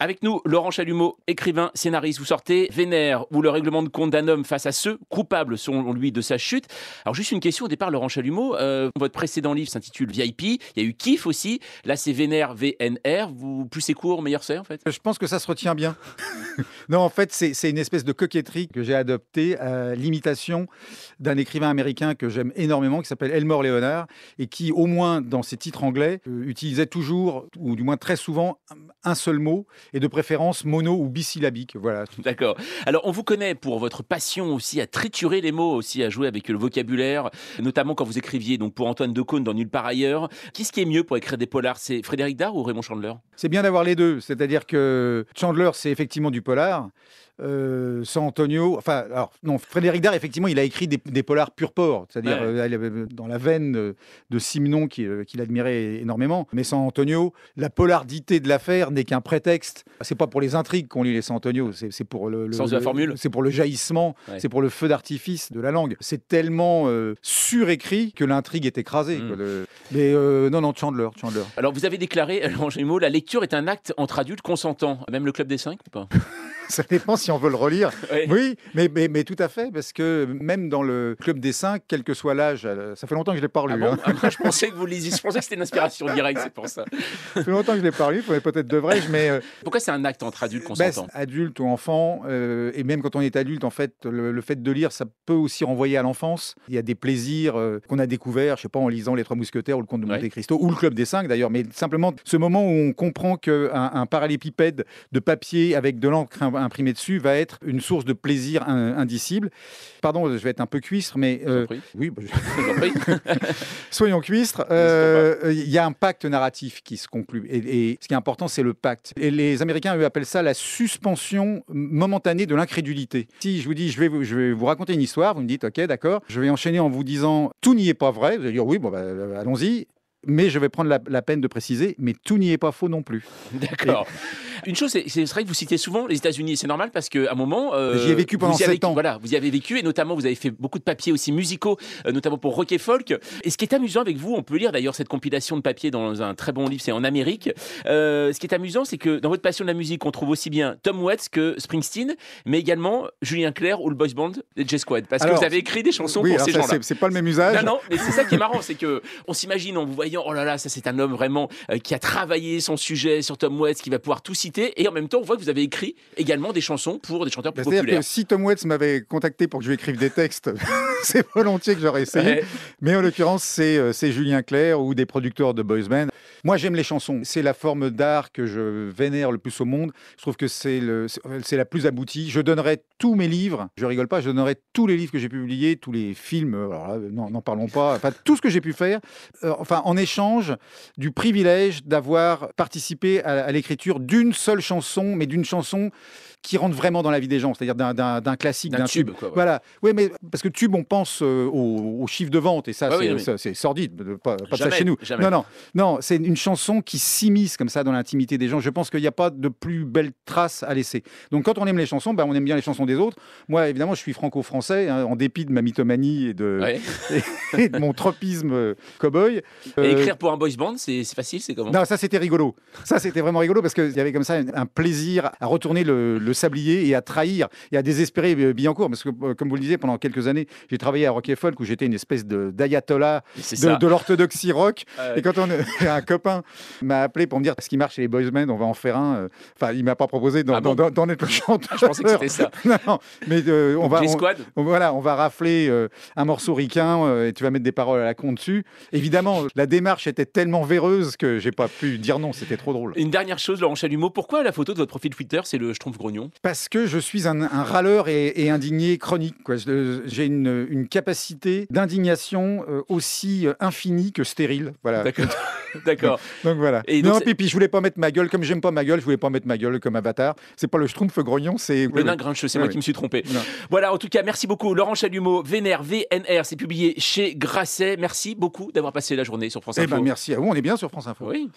Avec nous, Laurent Chalumeau, écrivain, scénariste, vous sortez Vénère, ou le règlement de compte d'un homme face à ceux coupables, selon lui, de sa chute. Alors, juste une question au départ, Laurent Chalumeau. Euh, votre précédent livre s'intitule VIP. Il y a eu Kiff aussi. Là, c'est Vénère, VNR. Vous, plus c'est court, meilleur c'est, en fait. Je pense que ça se retient bien. non, en fait, c'est une espèce de coquetterie que j'ai adoptée à l'imitation d'un écrivain américain que j'aime énormément, qui s'appelle Elmore Leonard, et qui, au moins dans ses titres anglais, euh, utilisait toujours, ou du moins très souvent, un seul mot, et de préférence mono ou bisyllabique. Voilà. D'accord. Alors, on vous connaît pour votre passion aussi à triturer les mots, aussi à jouer avec le vocabulaire, notamment quand vous écriviez donc pour Antoine Decaune dans Nulle part ailleurs. Qu'est-ce qui est mieux pour écrire des polars C'est Frédéric Dard ou Raymond Chandler C'est bien d'avoir les deux. C'est-à-dire que Chandler, c'est effectivement du polar euh, Antonio. Enfin, alors, non, Frédéric Dard, effectivement, il a écrit des, polars pur c'est-à-dire euh, dans la veine de Simenon euh, qu'il admirait énormément. Mais San Antonio, la polardité de l'affaire n'est qu'un prétexte. C'est pas pour les intrigues qu'on lit les San Antonio, c'est pour le, la formule, c'est pour le jaillissement, c'est pour le feu d'artifice de la langue. C'est tellement euh, surécrit que l'intrigue est écrasée. Mm. Mais non, non, Chandler, Chandler. Alors, vous avez déclaré, Laurent Gémeaux, la lecture est un acte entre adultes consentants, même le club des cinq ou pas ça dépend si on veut le relire. Oui, mais, mais, tout à fait, parce que même dans le Club des Cinq, quel que soit l'âge, euh, ça fait longtemps que je ne l'ai pas lu. Ah hein. ah, je pensais que vous que c'était une inspiration directe, c'est pour ça. Ça fait longtemps que je ne l'ai pas relu, peut-être devrais-je, mais... Euh, Pourquoi c'est un acte entre adultes consentants bah, ben, Adulte ou enfant, euh, et même quand on est adulte, en fait, le, fait de lire, ça peut aussi renvoyer à l'enfance. Il y a des plaisirs qu'on a découverts, je sais pas, en lisant Les Trois Mousquetaires ou Le Comte de Monte Cristo, ou Le Club des Cinq d'ailleurs, mais simplement ce moment où on comprend qu'un un parallépipède de papier avec de l'encre imprimé dessus va être une source de plaisir indicible. Pardon, je vais être un peu cuistre, mais euh, oui, oui, bah, soyons cuistres. Euh, il y a un pacte narratif qui se conclut, et, ce qui est important, c'est le pacte. Et les Américains, eux, appellent ça la suspension momentanée de l'incrédulité. Si je vous dis, je vais vous, raconter une histoire, vous me dites, ok, d'accord. Je vais enchaîner en vous disant, tout n'y est pas vrai. Vous allez dire, oui, bon, bah, euh, allons-y mais je vais prendre la, peine de préciser, mais tout n'y est pas faux non plus. D'accord. Une chose, c'est vrai que vous citez souvent les États-Unis. C'est normal parce qu'à un moment. Euh, J'y ai vécu pendant 7 ans. Voilà, vous y avez vécu et notamment vous avez fait beaucoup de papiers aussi musicaux, euh, notamment pour Rock Folk. Et ce qui est amusant avec vous, on peut lire d'ailleurs cette compilation de papiers dans un très bon livre, c'est en Amérique. Euh, ce qui est amusant, c'est que dans votre passion de la musique, on trouve aussi bien Tom Waits que Springsteen, mais également Julien Clerc ou le Boys Band de J Squad. Parce que vous avez écrit des chansons pour ces gens-là. C'est pas le même usage. Non, non, mais c'est ça qui est marrant, c'est que on s'imagine en vous voyant, oh là là, ça c'est un homme vraiment euh, qui a travaillé son sujet sur Tom Waits, qui va pouvoir tout citer et en même temps, on voit que vous avez écrit également des chansons pour des chanteurs bah, populaires. cest que si Tom Waits m'avait contacté pour que je lui écrive des textes, c'est volontiers que j'aurais essayé. Mais en l'occurrence, euh, c'est Julien Clerc ou des producteurs de boys band moi, j'aime les chansons. C'est la forme d'art que je vénère le plus au monde. Je trouve que c'est la plus aboutie. Je donnerais tous mes livres, je rigole pas, je donnerais tous les livres que j'ai publiés, tous les films, euh, alors là, n'en parlons pas, enfin tout ce que j'ai pu faire, euh, enfin en échange du privilège d'avoir participé à, l'écriture d'une seule chanson, mais d'une chanson qui rentre vraiment dans la vie des gens, c'est-à-dire d'un classique, d'un tube. Voilà. Oui, mais parce que tube, on pense euh, aux chiffres de vente et ça, c'est sordide, pas, ça chez nous. Non, non, non, c'est une une chanson qui s'immisce comme ça dans l'intimité des gens. Je pense qu'il n'y a pas de plus belle trace à laisser. Donc quand on aime les chansons, ben, on aime bien les chansons des autres. Moi, évidemment, je suis franco-français, hein, en dépit de ma mythomanie et de, mon tropisme euh, cow-boy. Euh, écrire pour un boys band, c'est facile, c'est comment Non, ça c'était rigolo. Ça c'était vraiment rigolo parce qu'il y avait comme ça un plaisir à retourner le, sablier et à trahir et à désespérer euh, Billancourt. Parce que, comme vous le disiez, pendant quelques années, j'ai travaillé à Rock Folk où j'étais une espèce d'ayatollah de, de l'orthodoxie rock. Et quand on est un m'a appelé pour me dire ce qui marche chez les boys men, on va en faire un. Euh, enfin, il m'a pas proposé d'en être le chanteur. Je pensais que c'était ça. mais euh, on va. On, voilà, on va rafler euh, un morceau ricain et tu vas mettre des paroles à la con dessus. Évidemment, la démarche était tellement véreuse que j'ai pas pu dire non, c'était trop drôle. Une dernière chose, Laurent Chalumeau, pourquoi la photo de votre profil Twitter, c'est le je trouve grognon Parce que je suis un, un râleur et, indigné chronique. J'ai une, capacité d'indignation aussi infinie que stérile. Voilà. D'accord. donc voilà. non, Pipi, je voulais pas mettre ma gueule, comme j'aime pas ma gueule, je voulais pas mettre ma gueule comme avatar. C'est pas le schtroumpf grognon, c'est. Le nain grincheux, c'est moi ah qui me suis trompé. Voilà, en tout cas, merci beaucoup. Laurent Chalumeau, VNR, c'est publié chez Grasset. Merci beaucoup d'avoir passé la journée sur France Info. Eh ben, merci à vous, on est bien sur France Info. Oui.